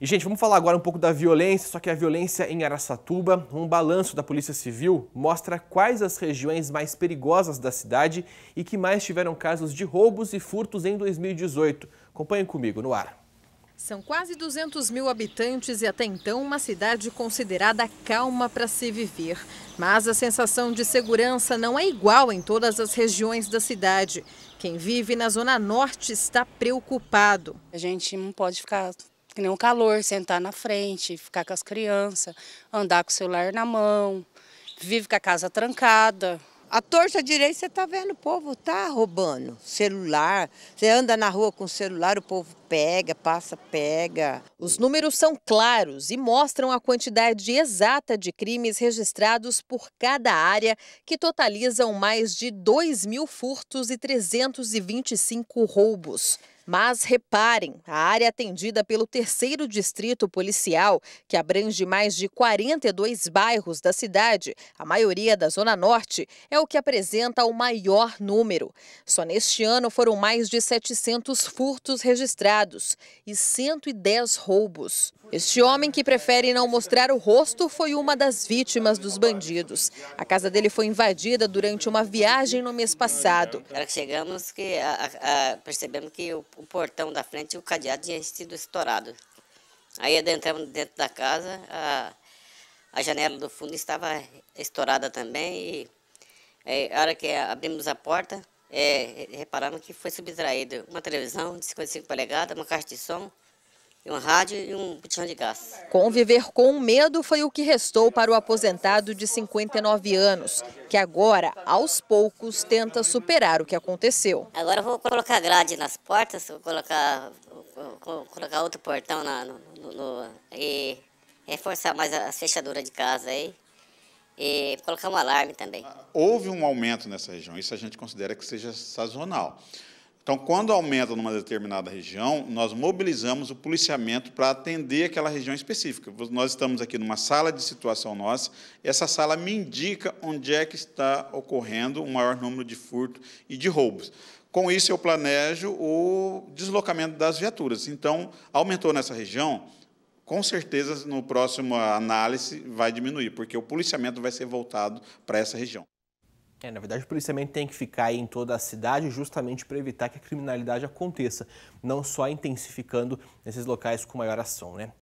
E, gente, vamos falar agora um pouco da violência, só que a violência em Araçatuba. Um balanço da Polícia Civil mostra quais as regiões mais perigosas da cidade e que mais tiveram casos de roubos e furtos em 2018. Acompanhe comigo no ar. São quase 200 mil habitantes e até então uma cidade considerada calma para se viver. Mas a sensação de segurança não é igual em todas as regiões da cidade. Quem vive na Zona Norte está preocupado. A gente não pode ficar que nem o calor, sentar na frente, ficar com as crianças, andar com o celular na mão, vive com a casa trancada. A torça direita você tá vendo, o povo tá roubando celular. Você anda na rua com o celular, o povo pega, passa, pega. Os números são claros e mostram a quantidade exata de crimes registrados por cada área, que totalizam mais de 2 mil furtos e 325 roubos. Mas reparem, a área atendida pelo terceiro distrito policial, que abrange mais de 42 bairros da cidade, a maioria da Zona Norte, é o que apresenta o maior número. Só neste ano foram mais de 700 furtos registrados e 110 roubos. Este homem, que prefere não mostrar o rosto, foi uma das vítimas dos bandidos. A casa dele foi invadida durante uma viagem no mês passado. Era que chegamos, que, a, a, percebemos que o o portão da frente e o cadeado tinha sido estourado. Aí adentramos dentro da casa, a, a janela do fundo estava estourada também e é, a hora que abrimos a porta, é, reparamos que foi subtraído uma televisão de 55 polegadas, uma caixa de som, uma rádio e um botijão de gás. Conviver com o medo foi o que restou para o aposentado de 59 anos, que agora, aos poucos, tenta superar o que aconteceu. Agora eu vou colocar grade nas portas, vou colocar, vou colocar outro portão lá no, no, e reforçar mais as fechaduras de casa aí. E colocar um alarme também. Houve um aumento nessa região, isso a gente considera que seja sazonal. Então, quando aumenta numa determinada região, nós mobilizamos o policiamento para atender aquela região específica. Nós estamos aqui numa sala de situação nossa, essa sala me indica onde é que está ocorrendo o maior número de furto e de roubos. Com isso, eu planejo o deslocamento das viaturas. Então, aumentou nessa região, com certeza, no próximo análise, vai diminuir, porque o policiamento vai ser voltado para essa região. É, na verdade, o policiamento tem que ficar em toda a cidade justamente para evitar que a criminalidade aconteça, não só intensificando nesses locais com maior ação, né?